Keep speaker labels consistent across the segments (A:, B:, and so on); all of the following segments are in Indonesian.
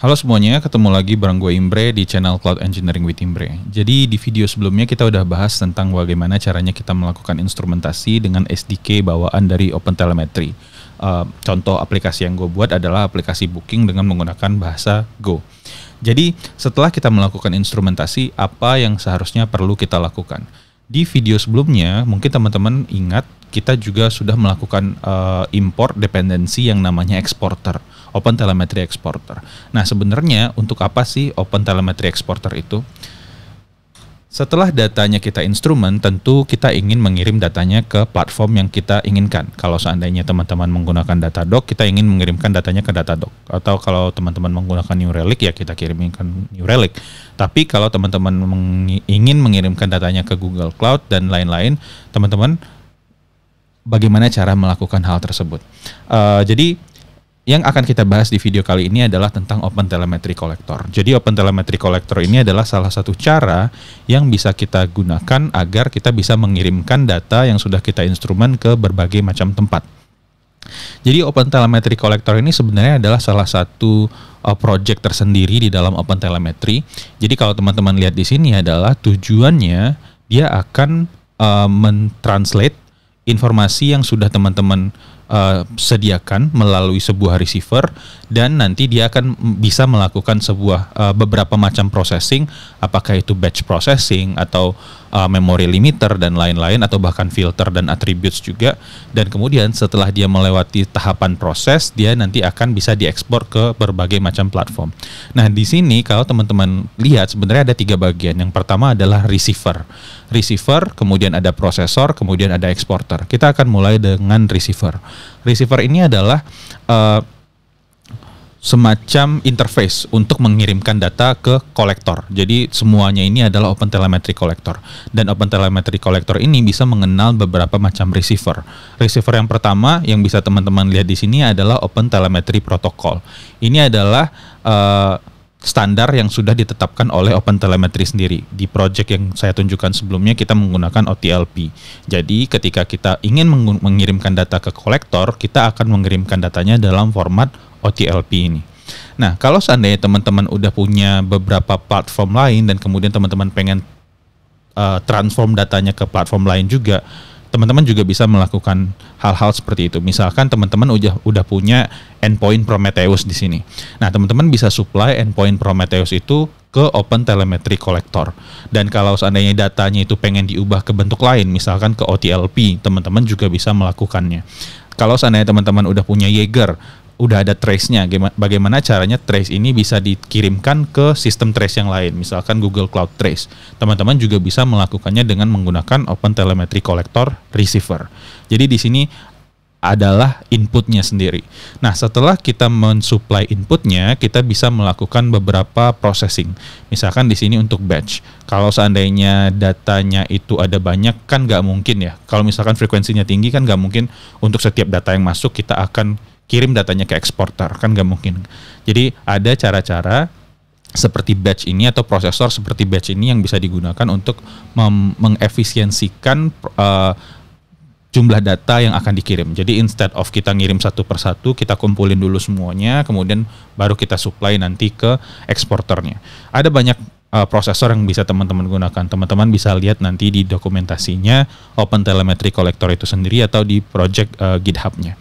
A: Halo semuanya, ketemu lagi bareng gue Imbre di channel Cloud Engineering with Imbre. Jadi di video sebelumnya kita udah bahas tentang bagaimana caranya kita melakukan instrumentasi dengan SDK bawaan dari OpenTelemetry. Uh, contoh aplikasi yang gue buat adalah aplikasi booking dengan menggunakan bahasa Go. Jadi setelah kita melakukan instrumentasi, apa yang seharusnya perlu kita lakukan? Di video sebelumnya, mungkin teman-teman ingat kita juga sudah melakukan uh, import dependensi yang namanya exporter Open Telemetry Exporter. Nah, sebenarnya untuk apa sih Open Telemetry Exporter itu? Setelah datanya kita instrumen, tentu kita ingin mengirim datanya ke platform yang kita inginkan. Kalau seandainya teman-teman menggunakan Datadog, kita ingin mengirimkan datanya ke Datadog. Atau kalau teman-teman menggunakan New Relic, ya kita kirimkan New Relic. Tapi kalau teman-teman ingin mengirimkan datanya ke Google Cloud dan lain-lain, teman-teman bagaimana cara melakukan hal tersebut. Uh, jadi yang akan kita bahas di video kali ini adalah tentang Open Telemetry Collector. Jadi Open Telemetry Collector ini adalah salah satu cara yang bisa kita gunakan agar kita bisa mengirimkan data yang sudah kita instrumen ke berbagai macam tempat. Jadi Open Telemetry Collector ini sebenarnya adalah salah satu uh, project tersendiri di dalam Open Telemetry. Jadi kalau teman-teman lihat di sini adalah tujuannya dia akan uh, mentranslate informasi yang sudah teman-teman uh, sediakan melalui sebuah receiver dan nanti dia akan bisa melakukan sebuah uh, beberapa macam processing apakah itu batch processing atau uh, memory limiter dan lain-lain atau bahkan filter dan attributes juga dan kemudian setelah dia melewati tahapan proses dia nanti akan bisa diekspor ke berbagai macam platform. Nah, di sini kalau teman-teman lihat sebenarnya ada tiga bagian. Yang pertama adalah receiver. Receiver, kemudian ada prosesor, kemudian ada exporter. Kita akan mulai dengan receiver receiver ini adalah uh, semacam interface untuk mengirimkan data ke kolektor. Jadi semuanya ini adalah open telemetry kolektor dan open telemetry kolektor ini bisa mengenal beberapa macam receiver. Receiver yang pertama yang bisa teman-teman lihat di sini adalah open telemetry protokol. Ini adalah uh, standar yang sudah ditetapkan oleh Open Telemetry sendiri. Di project yang saya tunjukkan sebelumnya kita menggunakan OTLP. Jadi ketika kita ingin mengirimkan data ke kolektor, kita akan mengirimkan datanya dalam format OTLP ini. Nah, kalau seandainya teman-teman udah punya beberapa platform lain dan kemudian teman-teman pengen uh, transform datanya ke platform lain juga, teman-teman juga bisa melakukan hal-hal seperti itu. Misalkan teman-teman udah udah punya endpoint Prometheus di sini. Nah, teman-teman bisa supply endpoint Prometheus itu ke Open Telemetry Collector. Dan kalau seandainya datanya itu pengen diubah ke bentuk lain, misalkan ke OTLP, teman-teman juga bisa melakukannya. Kalau seandainya teman-teman udah punya Jaeger, udah ada trace-nya bagaimana caranya trace ini bisa dikirimkan ke sistem trace yang lain misalkan Google Cloud Trace teman-teman juga bisa melakukannya dengan menggunakan Open Telemetry Collector Receiver jadi di sini adalah inputnya sendiri. Nah, setelah kita mensuplai inputnya, kita bisa melakukan beberapa processing. Misalkan di sini untuk batch. Kalau seandainya datanya itu ada banyak, kan nggak mungkin ya. Kalau misalkan frekuensinya tinggi, kan nggak mungkin untuk setiap data yang masuk kita akan kirim datanya ke eksporter, kan nggak mungkin. Jadi ada cara-cara seperti batch ini atau prosesor seperti batch ini yang bisa digunakan untuk mengefisiensikan uh, jumlah data yang akan dikirim. Jadi instead of kita ngirim satu persatu, kita kumpulin dulu semuanya, kemudian baru kita supply nanti ke eksporternya. Ada banyak uh, prosesor yang bisa teman-teman gunakan. Teman-teman bisa lihat nanti di dokumentasinya Open Telemetry Collector itu sendiri atau di project uh, GitHub-nya.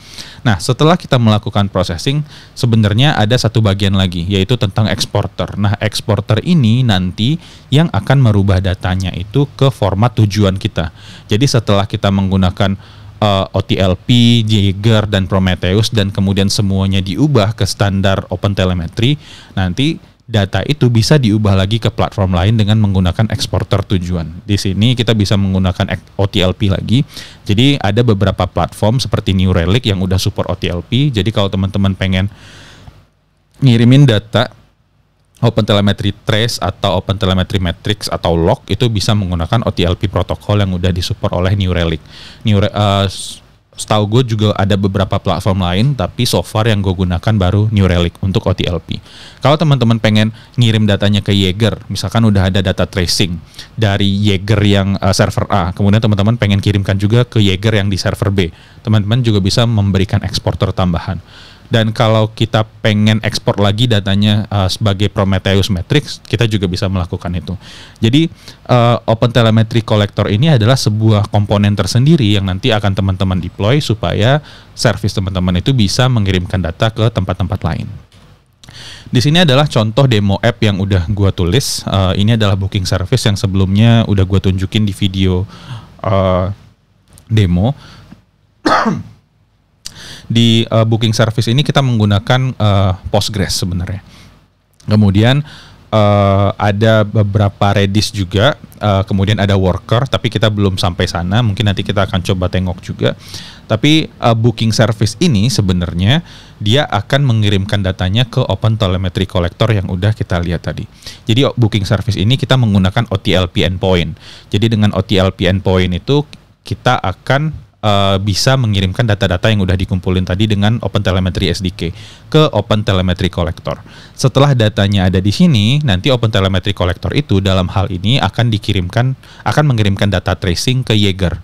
A: Nah, setelah kita melakukan processing, sebenarnya ada satu bagian lagi yaitu tentang exporter. Nah, exporter ini nanti yang akan merubah datanya itu ke format tujuan kita. Jadi setelah kita menggunakan uh, eh, OTLP, Jaeger dan Prometheus dan kemudian semuanya diubah ke standar Open Telemetry, nanti data itu bisa diubah lagi ke platform lain dengan menggunakan eksporter tujuan. Di sini kita bisa menggunakan OTLP lagi. Jadi ada beberapa platform seperti New Relic yang udah support OTLP. Jadi kalau teman-teman pengen ngirimin data Open Telemetry Trace atau Open Telemetry Metrics atau Log itu bisa menggunakan OTLP protokol yang udah disupport oleh New Relic. New Re uh, setahu gue juga ada beberapa platform lain tapi software yang gue gunakan baru New Relic untuk OTLP. Kalau teman-teman pengen ngirim datanya ke Jaeger, misalkan udah ada data tracing dari Jaeger yang uh, server A, kemudian teman-teman pengen kirimkan juga ke Jaeger yang di server B. Teman-teman juga bisa memberikan eksporter tambahan. Dan kalau kita pengen ekspor lagi datanya uh, sebagai Prometheus Matrix, kita juga bisa melakukan itu. Jadi uh, Open Telemetry Collector ini adalah sebuah komponen tersendiri yang nanti akan teman-teman deploy deploy supaya service teman-teman itu bisa mengirimkan data ke tempat-tempat lain. Di sini adalah contoh demo app yang udah gua tulis. Uh, ini adalah booking service yang sebelumnya udah gua tunjukin di video uh, demo. di uh, booking service ini kita menggunakan uh, Postgres sebenarnya. Kemudian uh, ada beberapa Redis juga, uh, kemudian ada Worker, tapi kita belum sampai sana. Mungkin nanti kita akan coba tengok juga. Tapi uh, booking service ini sebenarnya dia akan mengirimkan datanya ke Open Telemetry Collector yang udah kita lihat tadi. Jadi booking service ini kita menggunakan OTLP endpoint. Jadi dengan OTLP endpoint itu kita akan uh, bisa mengirimkan data-data yang udah dikumpulin tadi dengan Open Telemetry SDK ke Open Telemetry Collector. Setelah datanya ada di sini, nanti Open Telemetry Collector itu dalam hal ini akan dikirimkan akan mengirimkan data tracing ke Jaeger.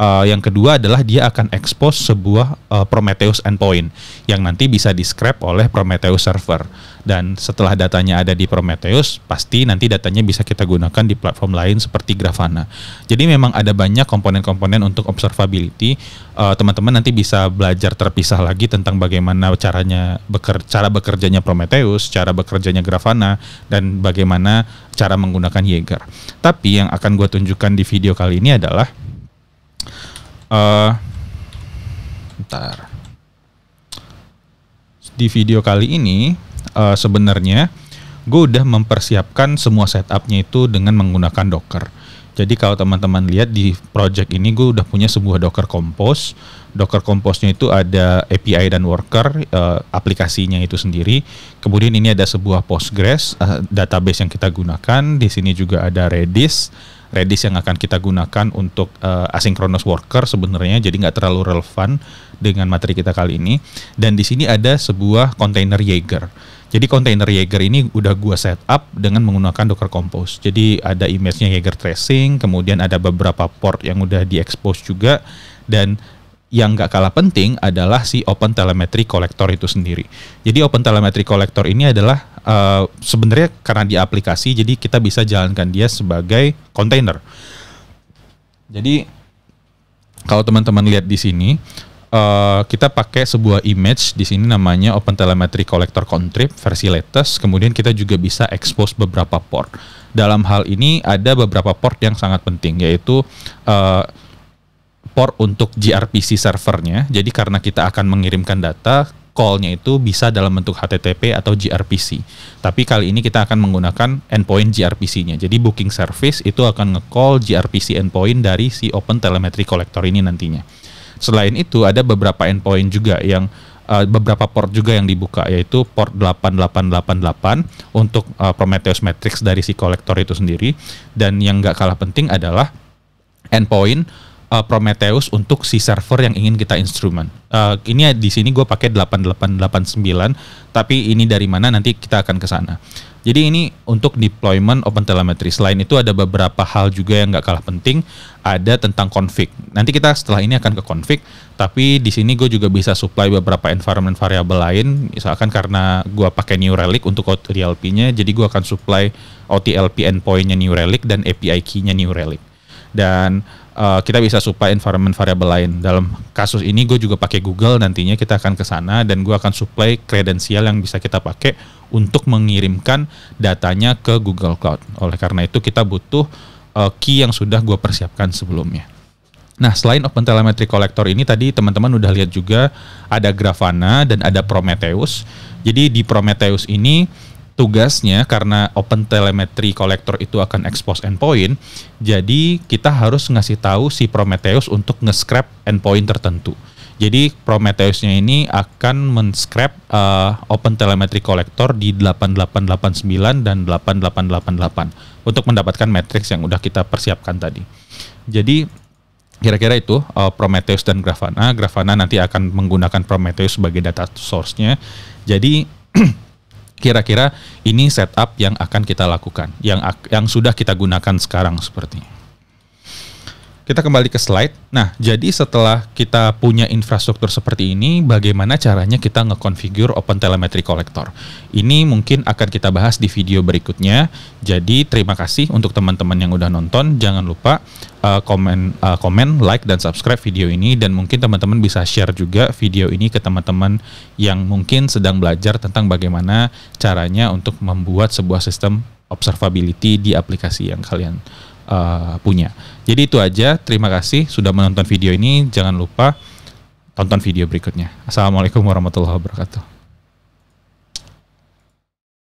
A: Uh, yang kedua adalah dia akan expose sebuah uh, Prometheus endpoint yang nanti bisa di scrap oleh Prometheus server. Dan setelah datanya ada di Prometheus, pasti nanti datanya bisa kita gunakan di platform lain seperti Grafana. Jadi memang ada banyak komponen-komponen untuk observability. Eh, teman-teman uh, nanti bisa belajar terpisah lagi tentang bagaimana caranya beker, cara bekerjanya Prometheus, cara bekerjanya Grafana, dan bagaimana cara menggunakan Jaeger. Tapi yang akan gue tunjukkan di video kali ini adalah uh, eh, ntar di video kali ini uh, sebenarnya gue udah mempersiapkan semua setupnya itu dengan menggunakan Docker. Jadi kalau teman-teman lihat di project ini gue udah punya sebuah Docker Compose. Docker Compose-nya itu ada API dan worker, uh, aplikasinya itu sendiri. Kemudian ini ada sebuah Postgres uh, database yang kita gunakan. Di sini juga ada Redis Redis yang akan kita gunakan untuk uh, asynchronous worker sebenarnya jadi nggak terlalu relevan dengan materi kita kali ini. Dan di sini ada sebuah container Jaeger. Jadi container Jaeger ini udah gua setup dengan menggunakan Docker Compose. Jadi ada image-nya Jaeger tracing, kemudian ada beberapa port yang udah diekspos juga dan yang nggak kalah penting adalah si Open Telemetry Collector itu sendiri. Jadi Open Telemetry Collector ini adalah Eh, sebenarnya karena di aplikasi jadi kita bisa jalankan dia sebagai container. Jadi kalau teman-teman lihat di sini uh, kita pakai sebuah image di sini namanya Open Telemetry Collector Contrib versi latest. Kemudian kita juga bisa expose beberapa port. Dalam hal ini ada beberapa port yang sangat penting yaitu uh, port untuk gRPC servernya. Jadi karena kita akan mengirimkan data call-nya itu bisa dalam bentuk HTTP atau gRPC. Tapi kali ini kita akan menggunakan endpoint gRPC-nya. Jadi booking service itu akan ngecall gRPC endpoint dari si Open Telemetry Collector ini nantinya. Selain itu ada beberapa endpoint juga yang uh, beberapa port juga yang dibuka yaitu port 8888 untuk uh, Prometheus Matrix dari si kolektor itu sendiri dan yang nggak kalah penting adalah endpoint uh, Prometheus untuk si server yang ingin kita instrumen. Uh, ini di sini gue pakai 8889, tapi ini dari mana nanti kita akan ke sana. Jadi ini untuk deployment open telemetry. Selain itu ada beberapa hal juga yang nggak kalah penting. Ada tentang config. Nanti kita setelah ini akan ke config. Tapi di sini gue juga bisa supply beberapa environment variable lain. Misalkan karena gue pakai New Relic untuk OTLP-nya, jadi gue akan supply OTLP endpoint-nya New Relic dan API key-nya New Relic. Dan uh, kita bisa supply environment variable lain. Dalam kasus ini gue juga pakai Google nantinya kita akan ke sana dan gue akan supply kredensial yang bisa kita pakai untuk mengirimkan datanya ke Google Cloud. Oleh karena itu kita butuh uh, key yang sudah gue persiapkan sebelumnya. Nah, selain Open Telemetry Collector ini tadi teman-teman udah lihat juga ada Grafana dan ada Prometheus. Jadi di Prometheus ini tugasnya karena open telemetry Collector itu akan expose endpoint, jadi kita harus ngasih tahu si Prometheus untuk nge-scrap endpoint tertentu. Jadi Prometheus-nya ini akan men-scrap uh, open telemetry collector di 8889 dan 8888 untuk mendapatkan matrix yang udah kita persiapkan tadi. Jadi kira-kira itu uh, Prometheus dan Grafana. Grafana nanti akan menggunakan Prometheus sebagai data source-nya. Jadi kira-kira ini setup yang akan kita lakukan, yang yang sudah kita gunakan sekarang sepertinya. Kita kembali ke slide. Nah, jadi setelah kita punya infrastruktur seperti ini, bagaimana caranya kita ngekonfigur Open Telemetry Collector? Ini mungkin akan kita bahas di video berikutnya. Jadi terima kasih untuk teman-teman yang udah nonton. Jangan lupa uh, komen, uh, komen, like dan subscribe video ini dan mungkin teman-teman bisa share juga video ini ke teman-teman yang mungkin sedang belajar tentang bagaimana caranya untuk membuat sebuah sistem observability di aplikasi yang kalian uh, punya. Jadi itu aja. Terima kasih sudah menonton video ini. Jangan lupa tonton video berikutnya. Assalamualaikum warahmatullahi wabarakatuh.